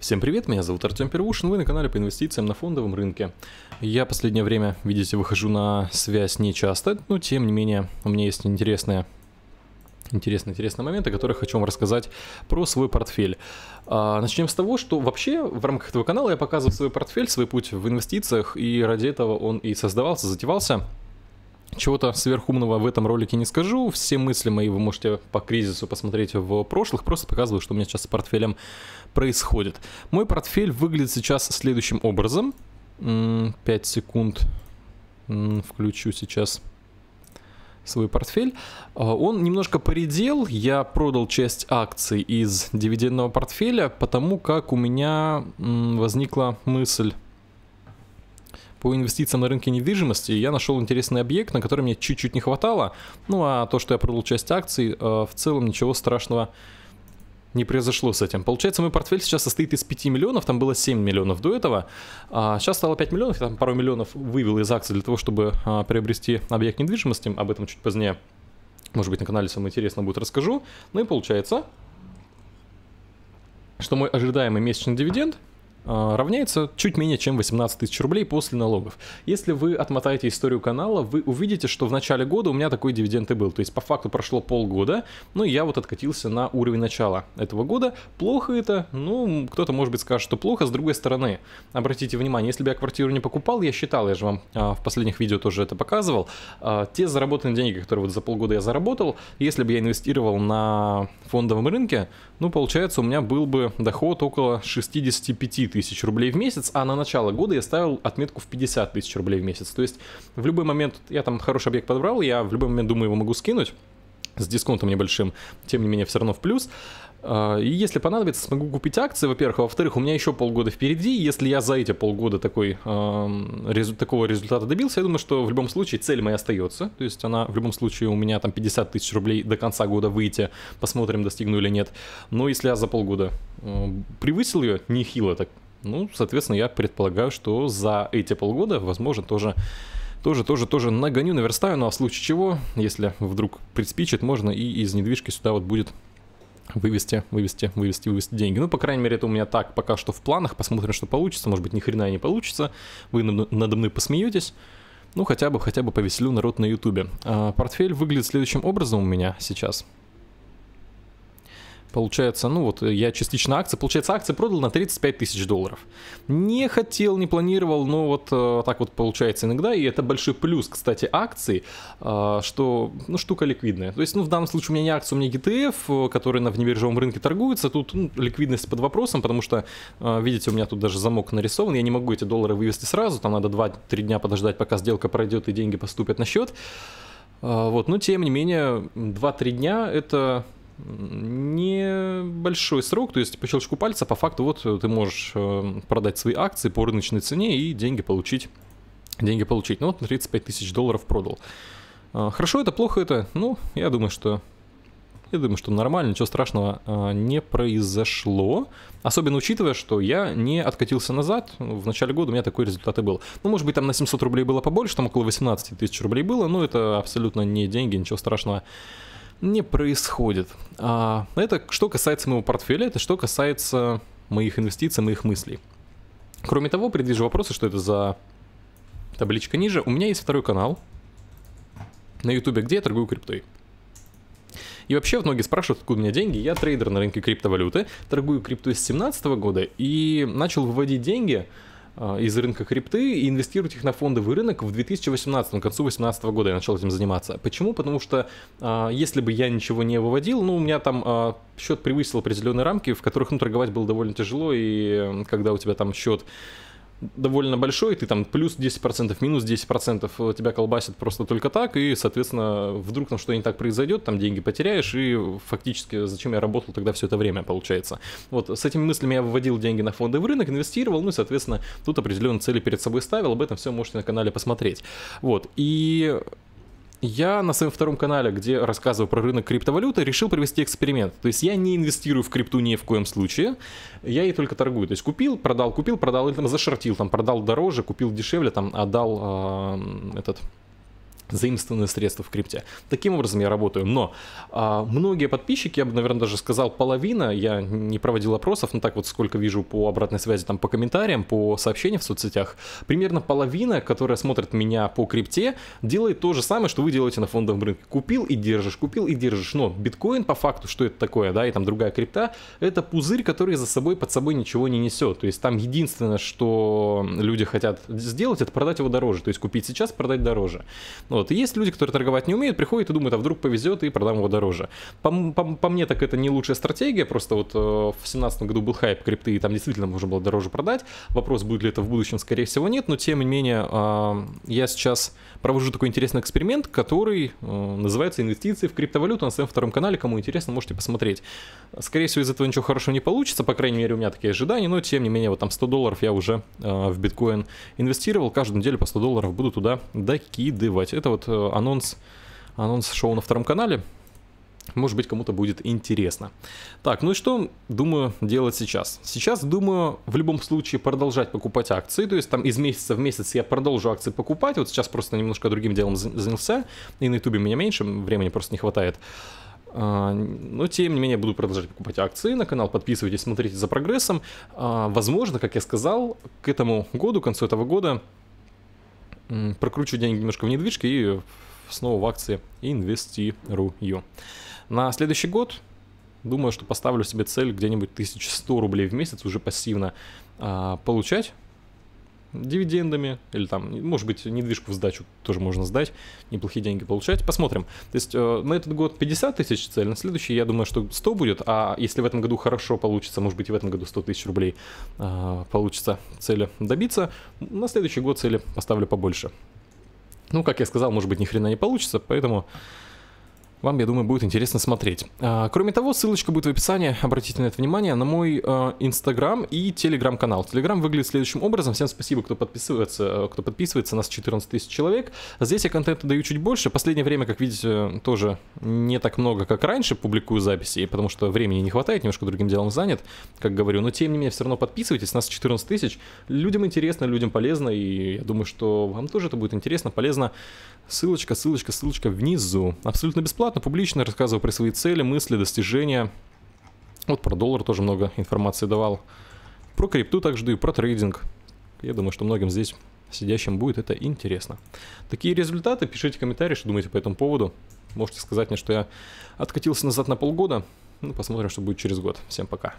Всем привет, меня зовут Артем Первушин, вы на канале по инвестициям на фондовом рынке. Я последнее время, видите, выхожу на связь не часто, но тем не менее у меня есть интересные, интересные, интересные моменты, о которых хочу вам рассказать про свой портфель. А, начнем с того, что вообще в рамках этого канала я показываю свой портфель, свой путь в инвестициях, и ради этого он и создавался, затевался. Чего-то сверхумного в этом ролике не скажу. Все мысли мои вы можете по кризису посмотреть в прошлых. Просто показываю, что у меня сейчас с портфелем происходит. Мой портфель выглядит сейчас следующим образом. 5 секунд включу сейчас свой портфель. А, он немножко поредел. Я продал часть акций из дивидендного портфеля, потому как у меня возникла мысль по инвестициям на рынке недвижимости, я нашел интересный объект, на который мне чуть-чуть не хватало. Ну а то, что я продал часть акций, э, в целом ничего страшного не произошло с этим. Получается, мой портфель сейчас состоит из 5 миллионов, там было 7 миллионов до этого. А сейчас стало 5 миллионов, я там пару миллионов вывел из акций для того, чтобы э, приобрести объект недвижимости, об этом чуть позднее. Может быть, на канале самое интересное будет расскажу. Ну и получается, что мой ожидаемый месячный дивиденд – Э, равняется чуть менее чем 18 тысяч рублей после налогов. Если вы отмотаете историю канала, вы увидите, что в начале года у меня такой дивиденд и был. То есть по факту прошло полгода, но я вот откатился на уровень начала этого года. Плохо это? Ну, кто-то, может быть, скажет, что плохо. С другой стороны, обратите внимание, если бы я квартиру не покупал, я считал, я же вам а, в последних видео тоже это показывал, а, те заработанные деньги, которые вот за полгода я заработал, если бы я инвестировал на фондовом рынке, ну, получается, у меня был бы доход около 65 тысяч тысяч рублей в месяц, а на начало года я ставил отметку в 50 тысяч рублей в месяц. То есть в любой момент, я там хороший объект подобрал, я в любой момент думаю его могу скинуть с дисконтом небольшим, тем не менее все равно в плюс. А, и если понадобится, смогу купить акции, во-первых. А во-вторых, у меня еще полгода впереди. Если я за эти полгода такой, э, резу, такого результата добился, я думаю, что в любом случае цель моя остается. То есть она в любом случае у меня там 50 тысяч рублей до конца года выйти. Посмотрим, достигну или нет. Но если я за полгода э, превысил ее, нехило так ну, соответственно, я предполагаю, что за эти полгода, возможно, тоже тоже, тоже, тоже нагоню, наверстаю, ну а в случае чего, если вдруг приспичит, можно и из недвижки сюда вот будет вывести, вывести, вывести, вывести деньги. Ну, по крайней мере, это у меня так пока что в планах. Посмотрим, что получится. Может быть, ни хрена и не получится. Вы надо мной посмеетесь. Ну, хотя бы, хотя бы повеселю народ на ютубе. А, портфель выглядит следующим образом у меня сейчас. Получается, ну вот э, я частично акции, получается, акции продал на 35 тысяч долларов. Не хотел, не планировал, но вот э, так вот получается иногда. И это большой плюс, кстати, акций, э, что ну, штука ликвидная. То есть, ну в данном случае у меня не акция, у меня ETF, э, который на внебиржевом рынке торгуется. Тут ну, ликвидность под вопросом, потому что, э, видите, у меня тут даже замок нарисован. Я не могу эти доллары вывести сразу, там надо 2-3 дня подождать, пока сделка пройдет и деньги поступят на счет. Э, вот, но тем не менее, 2-3 дня это небольшой срок, то есть по щелчку пальца по факту вот э, ты можешь э, продать свои акции по рыночной цене и деньги получить. Деньги получить. Ну вот 35 тысяч долларов продал. А, хорошо это, плохо это? Ну, я думаю, что я думаю, что нормально, ничего страшного а, не произошло. Особенно учитывая, что я не откатился назад. В начале года у меня такой результат и был. Ну, может быть, там на 700 рублей было побольше, там около 18 тысяч рублей было, но это абсолютно не деньги, ничего страшного не происходит. А, это что касается моего портфеля, это что касается моих инвестиций, моих мыслей. Кроме того, предвижу вопросы, что это за табличка ниже. У меня есть второй канал на ютубе, где я торгую криптой. И вообще многие спрашивают, откуда у меня деньги. Я трейдер на рынке криптовалюты, торгую криптой с 2017 года и начал выводить деньги Э, из рынка крипты и инвестировать их на фондовый рынок в 2018, к концу 2018 года я начал этим заниматься. Почему? Потому что э, если бы я ничего не выводил, ну, у меня там э, счет превысил определенные рамки, в которых ну, торговать было довольно тяжело, и когда у тебя там счет довольно большой, ты там плюс 10%, минус 10% тебя колбасит просто только так, и, соответственно, вдруг там что-нибудь так произойдет, там деньги потеряешь, и фактически зачем я работал тогда все это время, получается. Вот с этими мыслями я выводил деньги на фондовый рынок, инвестировал, ну и, соответственно, тут определенные цели перед собой ставил, об этом все можете на канале посмотреть. Вот, и я на своем втором канале, где рассказываю про рынок криптовалюты, решил провести эксперимент. То есть я не инвестирую в крипту ни в коем случае, я ей только торгую. То есть купил, продал, купил, продал, или там зашортил, там продал дороже, купил дешевле, там отдал э, этот заимствованные средства в крипте. Таким образом я работаю. Но а, многие подписчики, я бы, наверное, даже сказал половина, я не проводил опросов, но так вот сколько вижу по обратной связи, там по комментариям, по сообщениям в соцсетях, примерно половина, которая смотрит меня по крипте, делает то же самое, что вы делаете на фондовом рынке. Купил и держишь, купил и держишь. Но биткоин по факту, что это такое, да, и там другая крипта, это пузырь, который за собой под собой ничего не несет. То есть там единственное, что люди хотят сделать, это продать его дороже. То есть купить сейчас, продать дороже. Ну, вот. И есть люди, которые торговать не умеют, приходят и думают, а вдруг повезет и продам его дороже. По, по, по мне, так это не лучшая стратегия, просто вот э, в 2017 году был хайп крипты, и там действительно можно было дороже продать. Вопрос, будет ли это в будущем, скорее всего, нет, но тем не менее, э, я сейчас провожу такой интересный эксперимент, который э, называется «Инвестиции в криптовалюту» на своем втором канале, кому интересно, можете посмотреть. Скорее всего, из этого ничего хорошего не получится, по крайней мере, у меня такие ожидания, но тем не менее, вот там 100 долларов я уже э, в биткоин инвестировал, каждую неделю по 100 долларов буду туда докидывать. Это это вот э, анонс, анонс шоу на втором канале. Может быть, кому-то будет интересно. Так, ну и что, думаю, делать сейчас? Сейчас, думаю, в любом случае продолжать покупать акции. То есть там из месяца в месяц я продолжу акции покупать. Вот сейчас просто немножко другим делом занялся. И на ютубе меня меньше, времени просто не хватает. А, но, тем не менее, буду продолжать покупать акции на канал, подписывайтесь, смотрите за прогрессом. А, возможно, как я сказал, к этому году, к концу этого года прокручу деньги немножко в недвижке и снова в акции инвестирую. На следующий год думаю, что поставлю себе цель где-нибудь 1100 рублей в месяц уже пассивно а, получать дивидендами, или там, может быть, недвижку в сдачу тоже можно сдать, неплохие деньги получать. Посмотрим. То есть э, на этот год 50 тысяч цель, на следующий, я думаю, что 100 будет, а если в этом году хорошо получится, может быть, и в этом году 100 тысяч рублей э, получится цели добиться, на следующий год цели поставлю побольше. Ну, как я сказал, может быть, ни хрена не получится, поэтому вам, я думаю, будет интересно смотреть. А, кроме того, ссылочка будет в описании, обратите на это внимание, на мой а, инстаграм и телеграм-канал. Телеграм выглядит следующим образом. Всем спасибо, кто подписывается, а, кто подписывается, нас 14 тысяч человек. Здесь я контента даю чуть больше. Последнее время, как видите, тоже не так много, как раньше, публикую записи, потому что времени не хватает, немножко другим делом занят, как говорю. Но, тем не менее, все равно подписывайтесь, нас 14 тысяч. Людям интересно, людям полезно, и я думаю, что вам тоже это будет интересно, полезно. Ссылочка, ссылочка, ссылочка внизу. Абсолютно бесплатно адекватно, публично, рассказывал про свои цели, мысли, достижения. Вот про доллар тоже много информации давал. Про крипту также даю, про трейдинг. Я думаю, что многим здесь сидящим будет это интересно. Такие результаты, пишите комментарии, что думаете по этому поводу. Можете сказать мне, что я откатился назад на полгода. Ну, посмотрим, что будет через год. Всем пока.